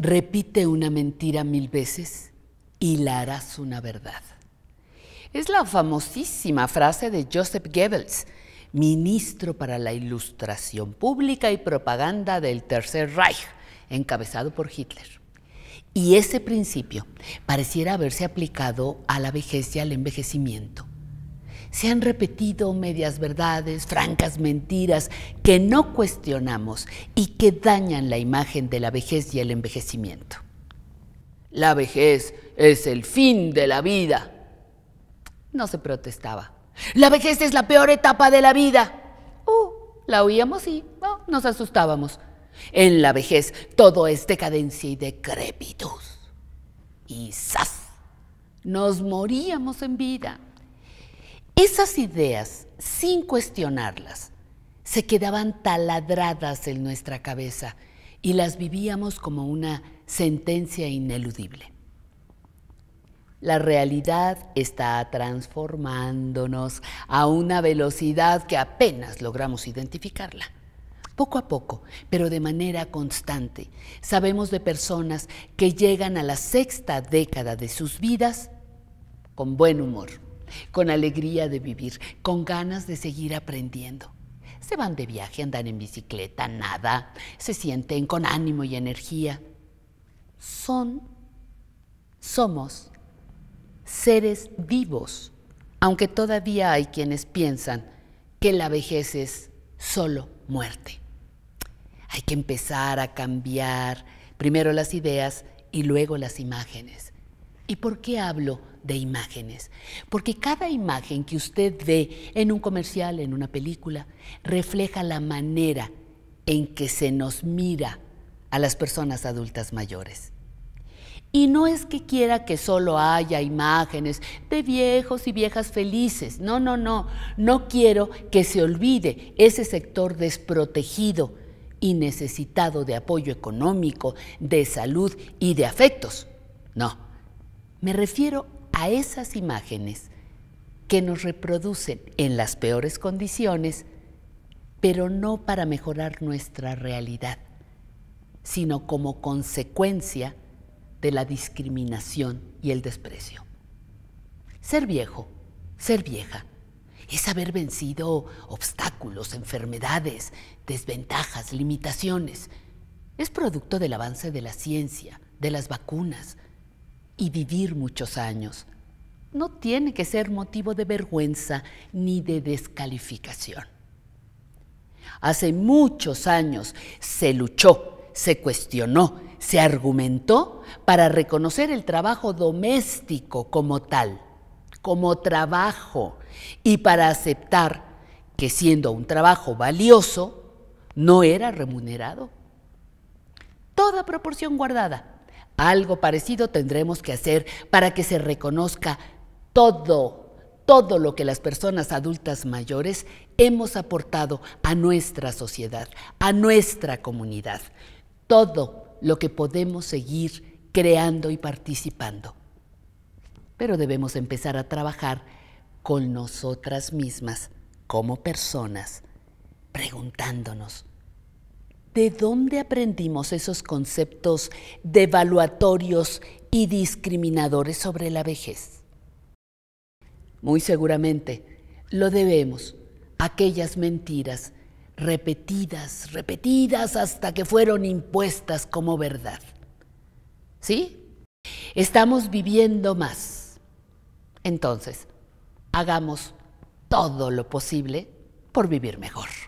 Repite una mentira mil veces y la harás una verdad. Es la famosísima frase de Joseph Goebbels, ministro para la Ilustración Pública y Propaganda del Tercer Reich, encabezado por Hitler. Y ese principio pareciera haberse aplicado a la vejez y al envejecimiento. Se han repetido medias verdades, francas mentiras que no cuestionamos y que dañan la imagen de la vejez y el envejecimiento. La vejez es el fin de la vida. No se protestaba. La vejez es la peor etapa de la vida. Uh, la oíamos y nos asustábamos. En la vejez todo es decadencia y decrepitud. Y ¡zas! Nos moríamos en vida. Esas ideas, sin cuestionarlas, se quedaban taladradas en nuestra cabeza y las vivíamos como una sentencia ineludible. La realidad está transformándonos a una velocidad que apenas logramos identificarla. Poco a poco, pero de manera constante, sabemos de personas que llegan a la sexta década de sus vidas con buen humor con alegría de vivir, con ganas de seguir aprendiendo. Se van de viaje, andan en bicicleta, nada, se sienten con ánimo y energía. Son, somos seres vivos, aunque todavía hay quienes piensan que la vejez es solo muerte. Hay que empezar a cambiar primero las ideas y luego las imágenes. ¿Y por qué hablo de imágenes? Porque cada imagen que usted ve en un comercial, en una película, refleja la manera en que se nos mira a las personas adultas mayores. Y no es que quiera que solo haya imágenes de viejos y viejas felices. No, no, no. No quiero que se olvide ese sector desprotegido y necesitado de apoyo económico, de salud y de afectos. No. Me refiero a esas imágenes que nos reproducen en las peores condiciones, pero no para mejorar nuestra realidad, sino como consecuencia de la discriminación y el desprecio. Ser viejo, ser vieja, es haber vencido obstáculos, enfermedades, desventajas, limitaciones. Es producto del avance de la ciencia, de las vacunas, y vivir muchos años. No tiene que ser motivo de vergüenza ni de descalificación. Hace muchos años se luchó, se cuestionó, se argumentó para reconocer el trabajo doméstico como tal, como trabajo, y para aceptar que siendo un trabajo valioso, no era remunerado. Toda proporción guardada algo parecido tendremos que hacer para que se reconozca todo, todo lo que las personas adultas mayores hemos aportado a nuestra sociedad, a nuestra comunidad, todo lo que podemos seguir creando y participando. Pero debemos empezar a trabajar con nosotras mismas como personas, preguntándonos, ¿de dónde aprendimos esos conceptos devaluatorios y discriminadores sobre la vejez? Muy seguramente lo debemos a aquellas mentiras repetidas, repetidas hasta que fueron impuestas como verdad. ¿Sí? Estamos viviendo más. Entonces, hagamos todo lo posible por vivir mejor.